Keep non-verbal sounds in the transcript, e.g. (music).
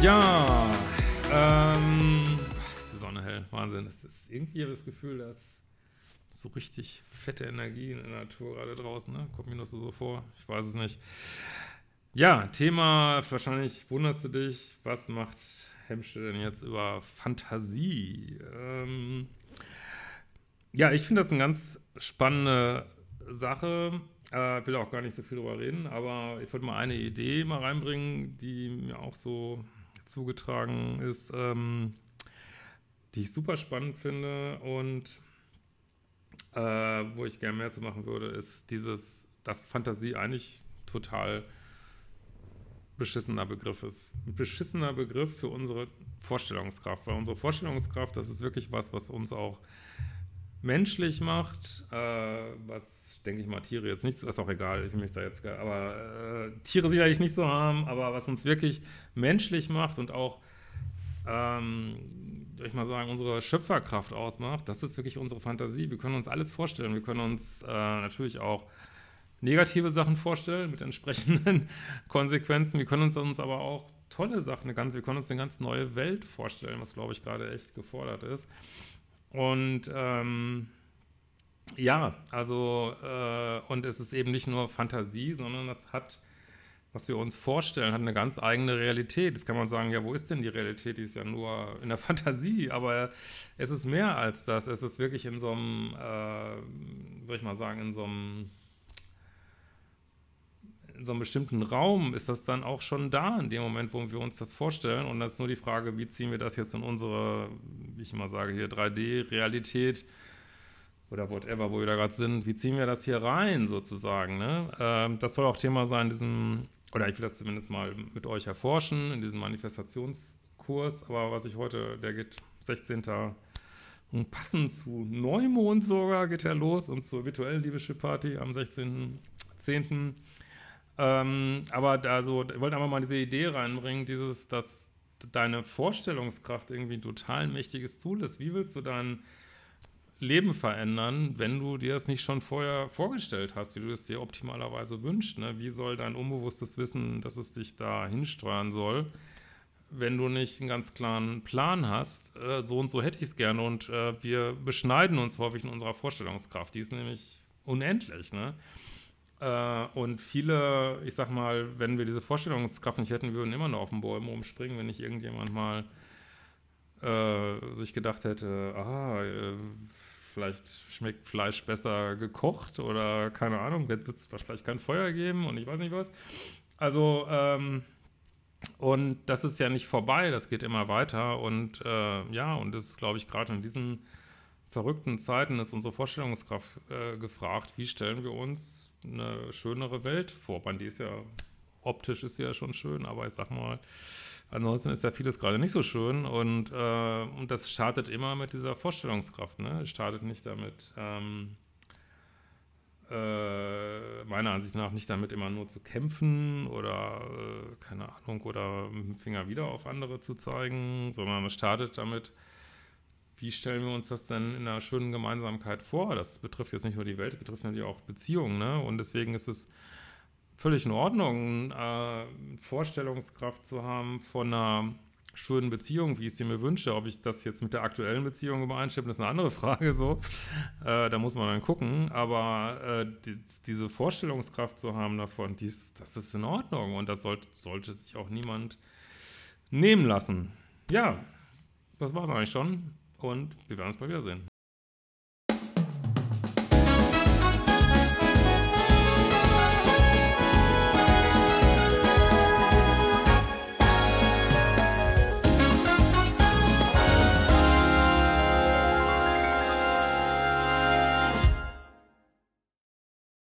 Ja, ähm, ist die Sonne hell, Wahnsinn. Das ist irgendwie das Gefühl, dass so richtig fette Energie in der Natur gerade draußen, ne? Kommt mir das so so vor, ich weiß es nicht. Ja, Thema, wahrscheinlich wunderst du dich, was macht Hemmschild denn jetzt über Fantasie? Ähm, ja, ich finde das eine ganz spannende Sache. Äh, will auch gar nicht so viel drüber reden, aber ich würde mal eine Idee mal reinbringen, die mir auch so zugetragen ist, ähm, die ich super spannend finde und äh, wo ich gerne mehr zu machen würde, ist dieses, dass Fantasie eigentlich total beschissener Begriff ist. Ein beschissener Begriff für unsere Vorstellungskraft, weil unsere Vorstellungskraft, das ist wirklich was, was uns auch menschlich macht, äh, was denke ich mal Tiere jetzt nicht, ist auch egal, ich mich da jetzt, aber äh, Tiere sicherlich nicht so haben, aber was uns wirklich menschlich macht und auch, ähm, ich mal sagen, unsere Schöpferkraft ausmacht, das ist wirklich unsere Fantasie. Wir können uns alles vorstellen, wir können uns äh, natürlich auch negative Sachen vorstellen mit entsprechenden (laughs) Konsequenzen. Wir können uns, uns aber auch tolle Sachen, eine ganz, wir können uns eine ganz neue Welt vorstellen, was glaube ich gerade echt gefordert ist. Und ähm, ja, also, äh, und es ist eben nicht nur Fantasie, sondern das hat, was wir uns vorstellen, hat eine ganz eigene Realität. Das kann man sagen, ja, wo ist denn die Realität? Die ist ja nur in der (laughs) Fantasie, aber es ist mehr als das. Es ist wirklich in so einem, äh, würde ich mal sagen, in so einem in so einem bestimmten Raum ist das dann auch schon da in dem Moment, wo wir uns das vorstellen. Und das ist nur die Frage, wie ziehen wir das jetzt in unsere, wie ich immer sage, hier 3D-Realität oder whatever, wo wir da gerade sind, wie ziehen wir das hier rein sozusagen? Ne? Ähm, das soll auch Thema sein, diesem, oder ich will das zumindest mal mit euch erforschen, in diesem Manifestationskurs. Aber was ich heute, der geht 16. Und passend zu Neumond sogar geht er los und zur virtuellen Liebeschiff-Party am 16.10. Ähm, aber da so, ich wollte einfach mal diese Idee reinbringen, dieses, dass deine Vorstellungskraft irgendwie ein total mächtiges Tool ist. Wie willst du dein Leben verändern, wenn du dir das nicht schon vorher vorgestellt hast, wie du es dir optimalerweise wünschst? Ne? Wie soll dein unbewusstes Wissen, dass es dich da hinsteuern soll, wenn du nicht einen ganz klaren Plan hast, äh, so und so hätte ich es gerne und äh, wir beschneiden uns häufig in unserer Vorstellungskraft. Die ist nämlich unendlich. Ne? Äh, und viele, ich sag mal, wenn wir diese Vorstellungskraft nicht hätten, würden immer noch auf den Bäumen rumspringen, wenn nicht irgendjemand mal äh, sich gedacht hätte, ah, äh, vielleicht schmeckt Fleisch besser gekocht oder keine Ahnung, wird es vielleicht kein Feuer geben und ich weiß nicht was. Also, ähm, und das ist ja nicht vorbei, das geht immer weiter und äh, ja, und das ist, glaube ich, gerade in diesen verrückten Zeiten ist unsere Vorstellungskraft äh, gefragt, wie stellen wir uns eine schönere Welt vor? Man, die ist ja, optisch ist sie ja schon schön, aber ich sag mal, ansonsten ist ja vieles gerade nicht so schön und, äh, und das startet immer mit dieser Vorstellungskraft, ne? Es startet nicht damit, ähm, äh, meiner Ansicht nach nicht damit immer nur zu kämpfen oder äh, keine Ahnung oder mit dem Finger wieder auf andere zu zeigen, sondern es startet damit, wie stellen wir uns das denn in einer schönen Gemeinsamkeit vor? Das betrifft jetzt nicht nur die Welt, das betrifft natürlich auch Beziehungen. Ne? Und deswegen ist es völlig in Ordnung, äh, Vorstellungskraft zu haben von einer schönen Beziehung, wie ich sie mir wünsche. Ob ich das jetzt mit der aktuellen Beziehung übereinstimme, ist eine andere (laughs) Frage so. Äh, da muss man dann gucken. Aber äh, die, diese Vorstellungskraft zu haben davon, dies, das ist in Ordnung. Und das sollte, sollte sich auch niemand nehmen lassen. Ja, das war es eigentlich schon und wir werden uns bald wiedersehen.